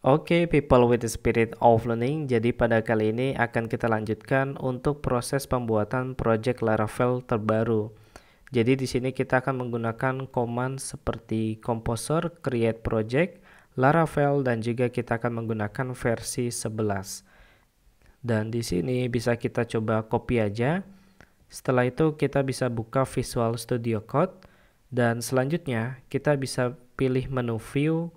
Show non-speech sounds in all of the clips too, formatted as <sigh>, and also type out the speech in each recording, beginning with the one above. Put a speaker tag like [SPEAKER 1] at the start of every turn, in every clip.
[SPEAKER 1] Oke, okay, people with the spirit of learning. Jadi pada kali ini akan kita lanjutkan untuk proses pembuatan project Laravel terbaru. Jadi di sini kita akan menggunakan command seperti composer, create project, Laravel dan juga kita akan menggunakan versi 11. Dan di sini bisa kita coba copy aja. Setelah itu kita bisa buka Visual Studio Code dan selanjutnya kita bisa pilih menu view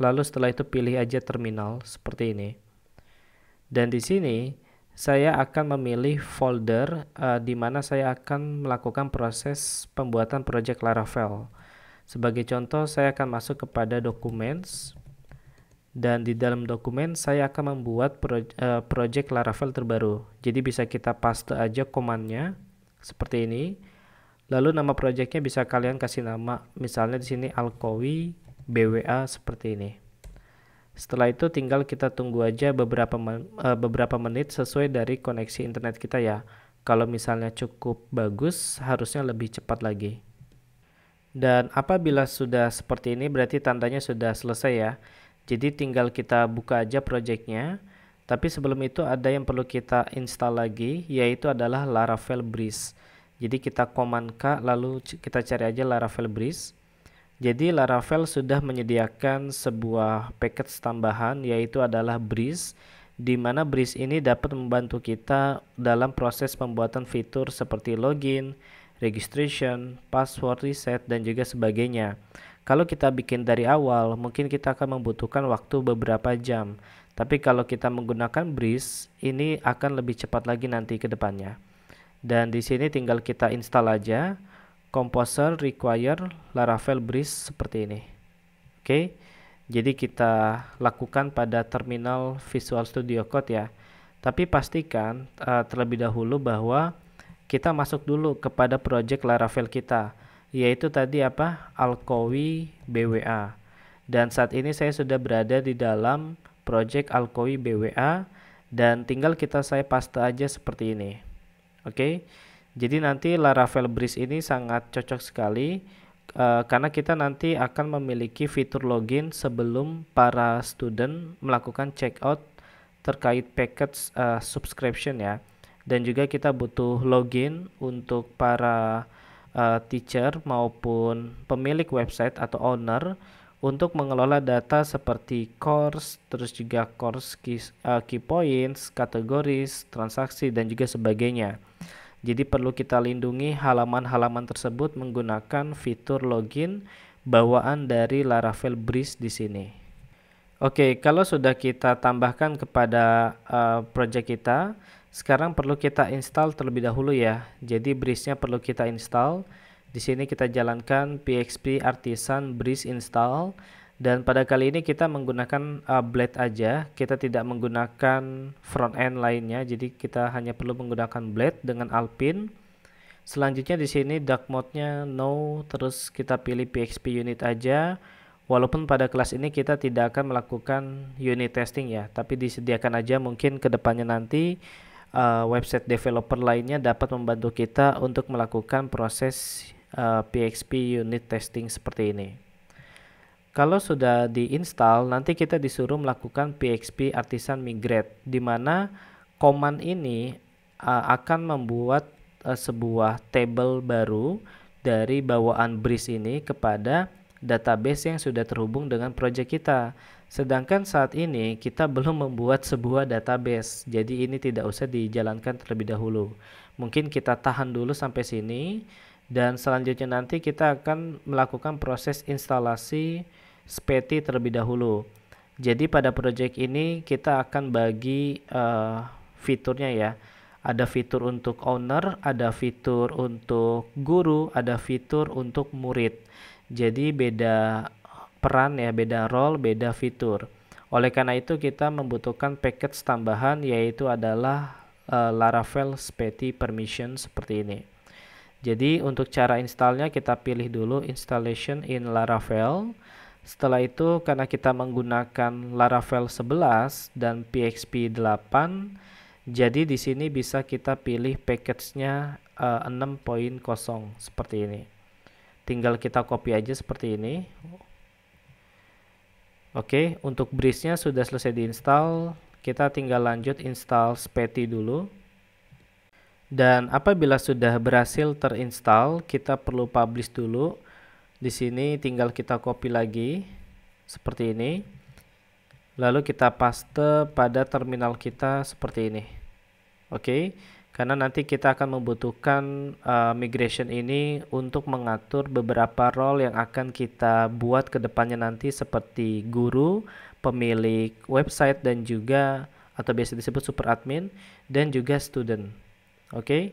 [SPEAKER 1] Lalu setelah itu pilih aja terminal seperti ini. Dan di sini saya akan memilih folder uh, di mana saya akan melakukan proses pembuatan project Laravel. Sebagai contoh, saya akan masuk kepada documents dan di dalam dokumen saya akan membuat pro, uh, project Laravel terbaru. Jadi bisa kita paste aja komandnya seperti ini. Lalu nama projectnya bisa kalian kasih nama, misalnya di sini Alkowi BWA seperti ini. Setelah itu tinggal kita tunggu aja beberapa men uh, beberapa menit sesuai dari koneksi internet kita ya. Kalau misalnya cukup bagus, harusnya lebih cepat lagi. Dan apabila sudah seperti ini berarti tandanya sudah selesai ya. Jadi tinggal kita buka aja projectnya. Tapi sebelum itu ada yang perlu kita install lagi yaitu adalah Laravel Breeze. Jadi kita command K lalu kita cari aja Laravel Breeze. Jadi Laravel sudah menyediakan sebuah paket tambahan yaitu adalah Breeze di mana Breeze ini dapat membantu kita dalam proses pembuatan fitur seperti login, registration, password reset dan juga sebagainya. Kalau kita bikin dari awal, mungkin kita akan membutuhkan waktu beberapa jam. Tapi kalau kita menggunakan Breeze, ini akan lebih cepat lagi nanti ke depannya. Dan di sini tinggal kita install aja composer require laravel Bridge seperti ini oke okay. jadi kita lakukan pada terminal visual studio code ya tapi pastikan uh, terlebih dahulu bahwa kita masuk dulu kepada project laravel kita yaitu tadi apa alkowi bwa dan saat ini saya sudah berada di dalam project alkowi bwa dan tinggal kita saya paste aja seperti ini oke okay. Jadi nanti Laravel Bridge ini sangat cocok sekali uh, karena kita nanti akan memiliki fitur login sebelum para student melakukan checkout terkait package uh, subscription ya. Dan juga kita butuh login untuk para uh, teacher maupun pemilik website atau owner untuk mengelola data seperti course, terus juga course key, uh, key points, kategoris, transaksi dan juga sebagainya. Jadi perlu kita lindungi halaman-halaman tersebut menggunakan fitur login bawaan dari Laravel Breeze di sini. Oke, kalau sudah kita tambahkan kepada uh, project kita, sekarang perlu kita install terlebih dahulu ya. Jadi Breeze-nya perlu kita install. Di sini kita jalankan PHP Artisan Breeze install dan pada kali ini kita menggunakan uh, blade aja, kita tidak menggunakan front end lainnya. Jadi kita hanya perlu menggunakan blade dengan Alpine. Selanjutnya di sini dark mode-nya no, terus kita pilih PXP unit aja. Walaupun pada kelas ini kita tidak akan melakukan unit testing ya, tapi disediakan aja mungkin kedepannya nanti uh, website developer lainnya dapat membantu kita untuk melakukan proses uh, PXP unit testing seperti ini. Kalau sudah diinstal, nanti kita disuruh melakukan PXP artisan migrate, di mana command ini uh, akan membuat uh, sebuah table baru dari bawaan Breeze ini kepada database yang sudah terhubung dengan project kita. Sedangkan saat ini kita <laughs> belum membuat sebuah database, jadi ini tidak usah dijalankan terlebih dahulu. Mungkin kita tahan dulu sampai sini dan selanjutnya nanti kita akan melakukan proses instalasi speti terlebih dahulu jadi pada project ini kita akan bagi uh, fiturnya ya ada fitur untuk owner ada fitur untuk guru ada fitur untuk murid jadi beda peran ya beda role beda fitur oleh karena itu kita membutuhkan package tambahan yaitu adalah uh, Laravel Speti Permission seperti ini jadi untuk cara installnya kita pilih dulu installation in Laravel. Setelah itu karena kita menggunakan Laravel 11 dan PHP 8, jadi di sini bisa kita pilih package-nya uh, eh, 6.0 seperti ini. Tinggal kita copy aja seperti ini. Oke, okay, untuk bridge-nya sudah selesai diinstal. Kita tinggal lanjut install Spetty dulu. Dan apabila sudah berhasil terinstall, kita perlu publish dulu. Di sini tinggal kita copy lagi seperti ini. Lalu kita paste pada terminal kita seperti ini. Oke. Okay karena nanti kita akan membutuhkan uh, migration ini untuk mengatur beberapa role yang akan kita buat ke depannya nanti seperti guru, pemilik website dan juga atau biasa disebut super admin dan juga student. Oke.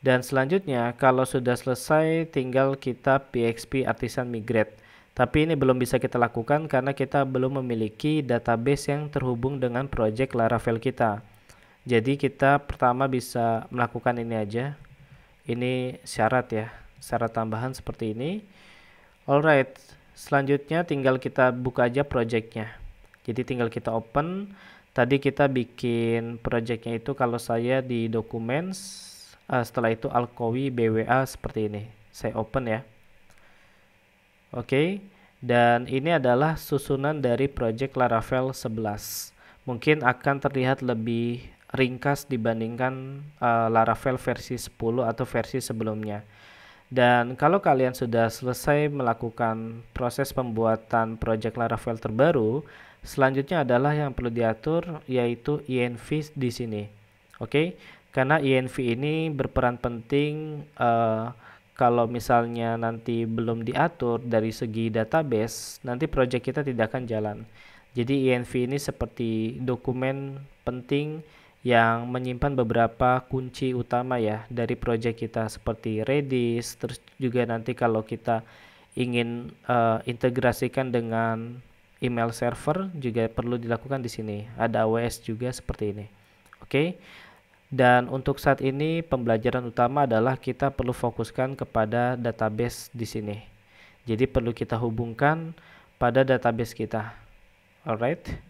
[SPEAKER 1] Dan selanjutnya kalau sudah selesai tinggal kita PXP artisan migrate. Tapi ini belum bisa kita lakukan karena kita belum memiliki database yang terhubung dengan project Laravel kita. Jadi kita pertama bisa melakukan ini aja. Ini syarat ya, syarat tambahan seperti ini. Alright, selanjutnya tinggal kita buka aja projectnya. Jadi tinggal kita open, Tadi kita bikin projectnya itu kalau saya di dokumen uh, eh, setelah itu alkowi BWA seperti ini. Saya open ya. Oke. Okay. Dan ini adalah susunan dari project Laravel 11. Mungkin akan terlihat lebih ringkas dibandingkan uh, Laravel versi 10 atau versi sebelumnya. Dan kalau kalian sudah selesai melakukan proses pembuatan project Laravel terbaru, Selanjutnya adalah yang perlu diatur yaitu INV e di sini. Oke, okay? karena INV e ini berperan penting uh, kalau misalnya nanti belum diatur dari segi database, nanti project kita tidak akan jalan. Jadi INV e ini seperti dokumen penting yang menyimpan beberapa kunci utama ya dari project kita seperti Redis terus juga nanti kalau kita ingin uh, integrasikan dengan email server juga perlu dilakukan di sini. Ada AWS juga seperti ini. Oke. Okay? Dan untuk saat ini pembelajaran utama adalah kita perlu fokuskan kepada database di sini. Jadi perlu kita hubungkan pada database kita. Alright.